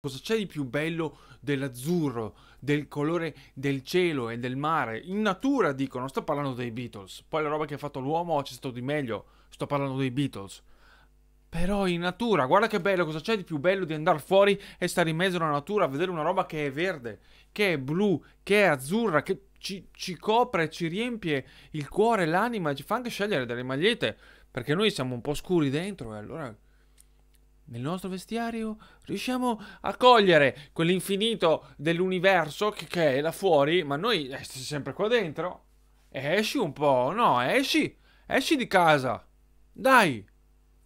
Cosa c'è di più bello dell'azzurro, del colore del cielo e del mare? In natura dicono, sto parlando dei Beatles. Poi la roba che ha fatto l'uomo c'è stato di meglio, sto parlando dei Beatles. Però in natura, guarda che bello, cosa c'è di più bello di andare fuori e stare in mezzo alla natura a vedere una roba che è verde, che è blu, che è azzurra, che ci, ci copre, ci riempie il cuore, l'anima, ci fa anche scegliere delle magliette, perché noi siamo un po' scuri dentro e allora nel nostro vestiario riusciamo a cogliere quell'infinito dell'universo che, che, è là fuori, ma noi siamo sempre qua dentro. Esci un po', no, esci, esci di casa. Dai.